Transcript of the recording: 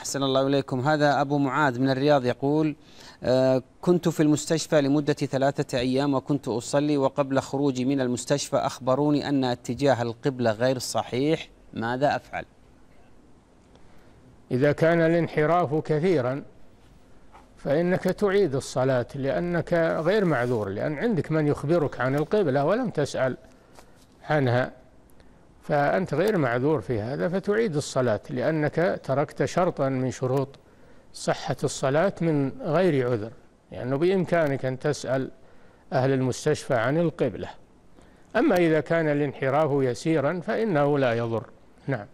أحسن الله إليكم هذا أبو معاذ من الرياض يقول آه، كنت في المستشفى لمدة ثلاثة أيام وكنت أصلي وقبل خروجي من المستشفى أخبروني أن اتجاه القبلة غير صحيح ماذا أفعل إذا كان الانحراف كثيرا فإنك تعيد الصلاة لأنك غير معذور لأن عندك من يخبرك عن القبلة ولم تسأل عنها فأنت غير معذور في هذا فتعيد الصلاة لأنك تركت شرطا من شروط صحة الصلاة من غير عذر لأنه يعني بإمكانك أن تسأل أهل المستشفى عن القبلة أما إذا كان الانحراف يسيرا فإنه لا يضر نعم